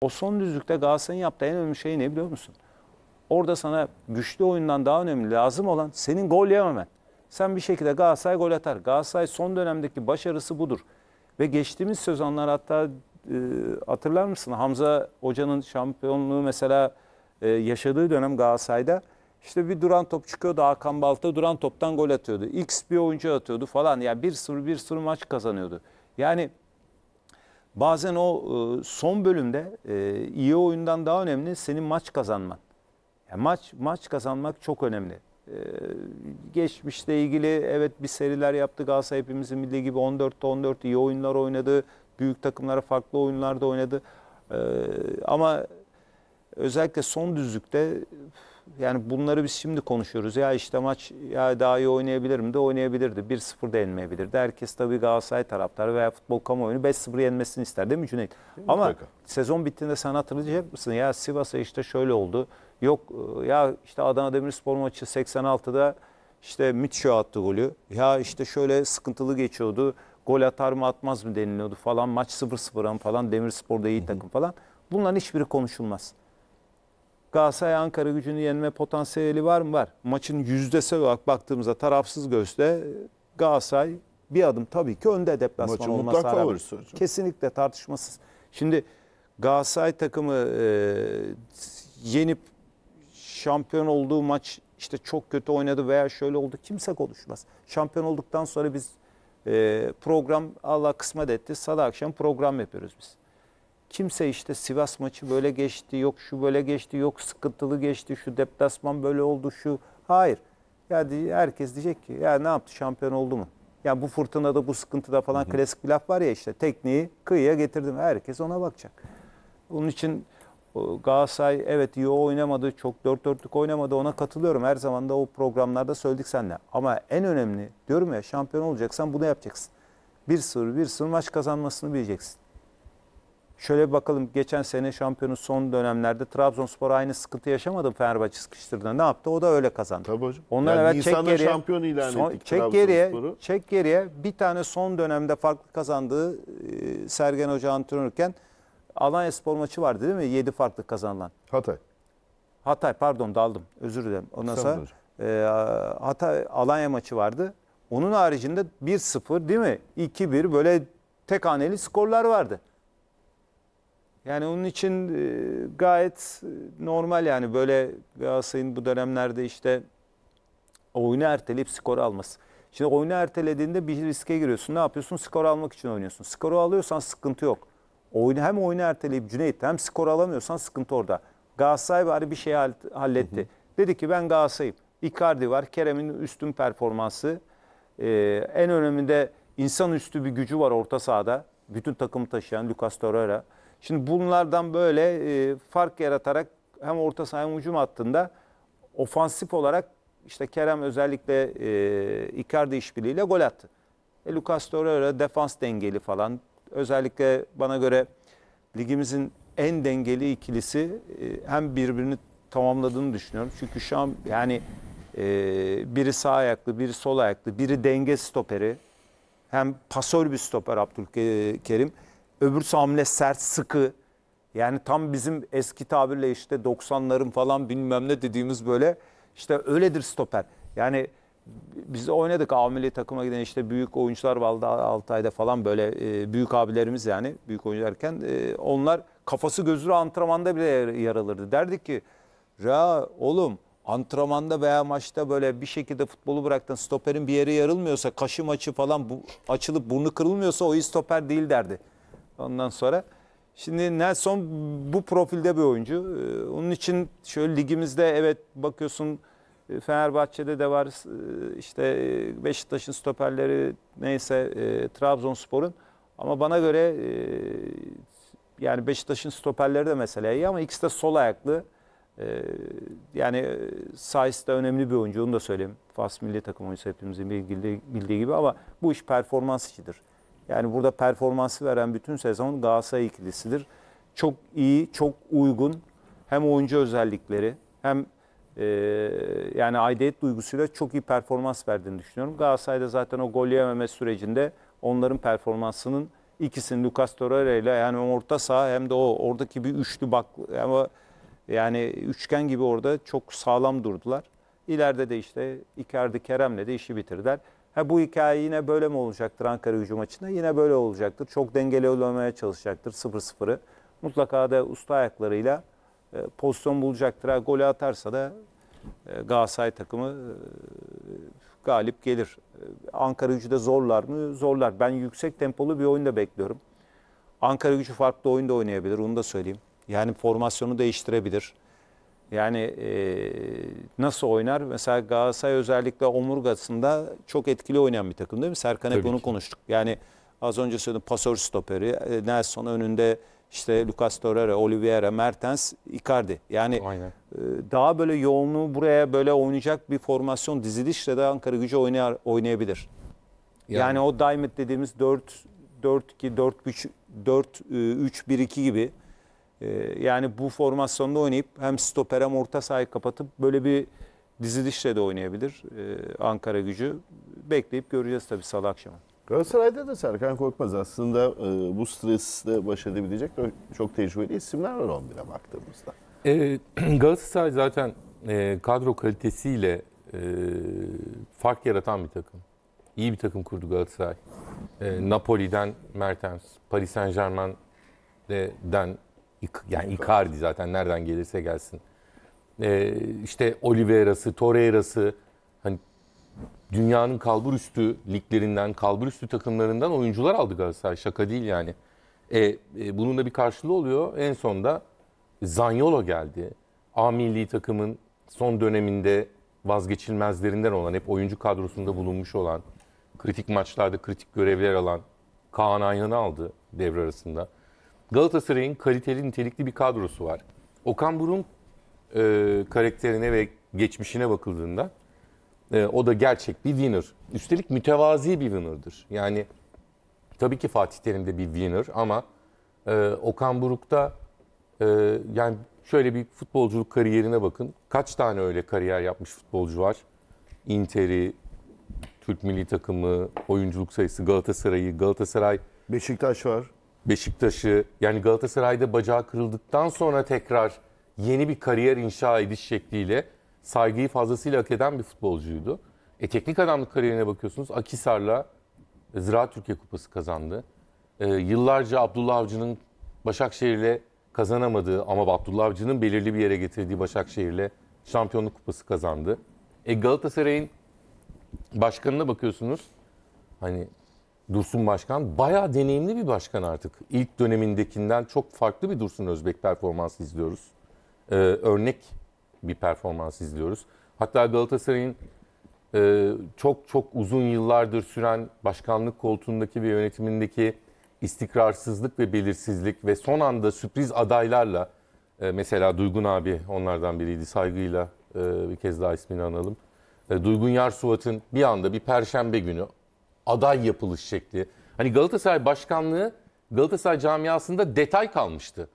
O son düzlükte Galatasaray'ın yaptığı en önemli şey ne biliyor musun? Orada sana güçlü oyundan daha önemli lazım olan senin gol yememen. Sen bir şekilde Galatasaray gol atar. Galatasaray son dönemdeki başarısı budur. Ve geçtiğimiz sezonlar hatta e, hatırlar mısın? Hamza Hoca'nın şampiyonluğu mesela e, yaşadığı dönem Galatasaray'da İşte bir duran top çıkıyordu Hakan Balta duran toptan gol atıyordu. X bir oyuncu atıyordu falan. Yani 1-0 1-0 maç kazanıyordu. Yani Bazen o e, son bölümde e, iyi oyundan daha önemli senin maç kazanman. Yani maç maç kazanmak çok önemli. E, geçmişle ilgili evet bir seriler yaptı Galatasaray hepimizin bildiği gibi 14'te 14 iyi oyunlar oynadı. Büyük takımlara farklı oyunlarda oynadı. Ama özellikle son düzlükte yani bunları biz şimdi konuşuyoruz. Ya işte maç ya daha iyi oynayabilirim de oynayabilirdi. 1-0 da yenmeyebilirdi. Herkes tabii Galatasaray taraftarı veya futbol kamuoyunu 5-0 yenmesini ister değil mi Cüneyt? Ama dakika. sezon bittiğinde sen hatırlayacak mısın? Ya Sivas'a işte şöyle oldu. Yok ya işte Adana Demirspor maçı 86'da işte Mitcho attı golü. Ya işte şöyle sıkıntılı geçiyordu. Gol atar mı atmaz mı deniliyordu falan. Maç 0-0 falan Demirspor'da iyi takım falan. Bunların hiçbiri konuşulmaz. Galatasaray Ankara gücünü yenme potansiyeli var mı? Var. Maçın yüzdesel olarak baktığımızda tarafsız gözle Galatasaray bir adım tabii ki önde deplasman Maçın olması mutlak favorisi Kesinlikle tartışmasız. Şimdi Galatasaray takımı e, yenip şampiyon olduğu maç işte çok kötü oynadı veya şöyle oldu kimse konuşmaz. Şampiyon olduktan sonra biz e, program Allah kısmet etti. Salı akşam program yapıyoruz biz. Kimse işte Sivas maçı böyle geçti, yok şu böyle geçti, yok sıkıntılı geçti, şu deplasman böyle oldu, şu. Hayır. Yani herkes diyecek ki ya ne yaptı şampiyon oldu mu? Yani bu fırtınada bu sıkıntıda falan hı hı. klasik bir laf var ya işte tekniği kıyıya getirdim. Herkes ona bakacak. Onun için Galatasaray evet iyi oynamadı. Çok dört dörtlük oynamadı. Ona katılıyorum. Her zaman da o programlarda söyledik senle. Ama en önemli diyorum ya şampiyon olacaksan bunu yapacaksın. Bir sır bir sır maç kazanmasını bileceksin. Şöyle bir bakalım geçen sene şampiyonu son dönemlerde Trabzonspor aynı sıkıntı yaşamadı Fenerbahçe sıkıştırdı. Ne yaptı? O da öyle kazandı. Tabii hocam. Ondan yani evet çek Nisan'da geriye, şampiyon ilan son, ettik çek geriye, çek geriye bir tane son dönemde farklı kazandığı e, Sergen Hoca antrenörken Alanya Spor maçı vardı değil mi? 7 farklı kazanılan. Hatay. Hatay pardon daldım özür dilerim. Ondan sonra e, Hatay Alanya maçı vardı. Onun haricinde 1-0 değil mi? 2-1 böyle tek haneli skorlar vardı. Yani onun için e, gayet e, normal yani böyle Galatasaray'ın bu dönemlerde işte oyunu erteleyip skor alması. Şimdi oyunu ertelediğinde bir riske giriyorsun. Ne yapıyorsun? Skor almak için oynuyorsun. Skoru alıyorsan sıkıntı yok. Oyunu hem oyunu erteleyip Cüneyt hem skor alamıyorsan sıkıntı orada. Galatasaray bari bir şey halletti. Hı hı. Dedi ki ben Galatasaray'ım. Icardi var. Kerem'in üstün performansı. Ee, en önemli de insanüstü bir gücü var orta sahada. Bütün takım taşıyan Lucas Torreira. Şimdi bunlardan böyle e, fark yaratarak hem orta saha hem hücum hattında ofansif olarak işte Kerem özellikle e, Icardi işbirliğiyle gol attı. E, Lucas Torreira defans dengeli falan. Özellikle bana göre ligimizin en dengeli ikilisi e, hem birbirini tamamladığını düşünüyorum. Çünkü şu an yani e, biri sağ ayaklı, biri sol ayaklı, biri denge stoperi. Hem pasör bir stoper Abdülkerim Öbürsü hamle sert, sıkı. Yani tam bizim eski tabirle işte 90'ların falan bilmem ne dediğimiz böyle işte öyledir stoper. Yani biz oynadık ameli takıma giden işte büyük oyuncular vardı Altay'da falan böyle e, büyük abilerimiz yani büyük oyuncularken e, onlar kafası gözü antrenmanda bile yaralırdı. Derdik ki ya oğlum antrenmanda veya maçta böyle bir şekilde futbolu bıraktın stoperin bir yeri yarılmıyorsa kaşı maçı falan bu, açılıp burnu kırılmıyorsa o iyi stoper değil derdi. Ondan sonra şimdi Nelson bu profilde bir oyuncu. Ee, onun için şöyle ligimizde evet bakıyorsun e, Fenerbahçe'de de var e, işte e, Beşiktaş'ın stoperleri neyse Trabzonspor'un ama bana göre yani Beşiktaş'ın stoperleri de mesela iyi ama ikisi de sol ayaklı. yani Saiz de önemli bir oyuncu onu da söyleyeyim. Fas milli takım oyuncusu hepimizin bildiği, bildiği gibi ama bu iş performans işidir. Yani burada performansı veren bütün sezon Galatasaray ikilisidir. Çok iyi, çok uygun hem oyuncu özellikleri hem e, yani aidiyet duygusuyla çok iyi performans verdiğini düşünüyorum. Galatasaray'da zaten o gol yememe sürecinde onların performansının ikisini Lucas Torreira ile yani orta saha hem de o oradaki bir üçlü bak ama yani üçgen gibi orada çok sağlam durdular. İleride de işte Icardi Kerem'le de işi bitirdiler. Ha, bu hikaye yine böyle mi olacaktır Ankara hücum maçında? Yine böyle olacaktır. Çok dengeli olmaya çalışacaktır 0-0'ı. Mutlaka da usta ayaklarıyla e, pozisyon bulacaktır. Ha, golü atarsa da e, Galatasaray takımı e, galip gelir. E, Ankara gücü de zorlar mı? Zorlar. Ben yüksek tempolu bir oyunda bekliyorum. Ankara gücü farklı oyunda oynayabilir onu da söyleyeyim. Yani formasyonu değiştirebilir. Yani e, nasıl oynar? Mesela Galatasaray özellikle omurgasında çok etkili oynayan bir takım değil mi? Serkan hep Tabii konuştuk. Yani az önce söyledim pasör stoperi, e, Nelson önünde işte Lucas Torreira, Oliveira, Mertens, Icardi. Yani Aynen. e, daha böyle yoğunluğu buraya böyle oynayacak bir formasyon dizilişle de Ankara gücü oynar, oynayabilir. Yani, yani o Diamond dediğimiz 4 4 2 4 3 4 3 1 2 gibi ee, yani bu formasyonda oynayıp hem stoper hem orta sahayı kapatıp böyle bir dizi dişle de oynayabilir ee, Ankara gücü. Bekleyip göreceğiz tabii salı akşamı. Galatasaray'da da Serkan Korkmaz aslında e, bu stresle baş edebilecek çok tecrübeli isimler var 11'e baktığımızda. E, Galatasaray zaten e, kadro kalitesiyle e, fark yaratan bir takım. İyi bir takım kurdu Galatasaray. E, Napoli'den Mertens, Paris Saint Germain'den yani Icardi zaten nereden gelirse gelsin. Ee, işte Oliveira'sı, Torreira'sı hani dünyanın kalbur üstü liglerinden, kalbur üstü takımlarından oyuncular aldı Galatasaray. Şaka değil yani. E, e, bunun da bir karşılığı oluyor. En sonda Zanyolo geldi. A milli takımın son döneminde vazgeçilmezlerinden olan, hep oyuncu kadrosunda bulunmuş olan, kritik maçlarda kritik görevler alan Kaan Ayhan'ı aldı devre arasında. Galatasaray'ın kaliteli nitelikli bir kadrosu var. Okan Burun e, karakterine ve geçmişine bakıldığında e, o da gerçek bir winner. Üstelik mütevazi bir winner'dır. Yani tabii ki Fatih Terim de bir winner ama e, Okan Buruk'ta e, yani şöyle bir futbolculuk kariyerine bakın. Kaç tane öyle kariyer yapmış futbolcu var? Inter'i, Türk milli takımı, oyunculuk sayısı Galatasaray'ı, Galatasaray Beşiktaş var. Beşiktaş'ı yani Galatasaray'da bacağı kırıldıktan sonra tekrar yeni bir kariyer inşa ediş şekliyle saygıyı fazlasıyla hak eden bir futbolcuydu. E, teknik adamlık kariyerine bakıyorsunuz. Akisar'la Ziraat Türkiye Kupası kazandı. E, yıllarca Abdullah Avcı'nın Başakşehir'le kazanamadığı ama Abdullah Avcı'nın belirli bir yere getirdiği Başakşehir'le şampiyonluk kupası kazandı. E, Galatasaray'ın başkanına bakıyorsunuz. Hani Dursun Başkan bayağı deneyimli bir başkan artık. İlk dönemindekinden çok farklı bir Dursun Özbek performansı izliyoruz. Ee, örnek bir performans izliyoruz. Hatta Galatasaray'ın e, çok çok uzun yıllardır süren başkanlık koltuğundaki ve yönetimindeki istikrarsızlık ve belirsizlik ve son anda sürpriz adaylarla e, mesela Duygun abi onlardan biriydi saygıyla e, bir kez daha ismini analım. E, Duygun Yarsuvat'ın bir anda bir perşembe günü aday yapılış şekli. Hani Galatasaray başkanlığı Galatasaray camiasında detay kalmıştı.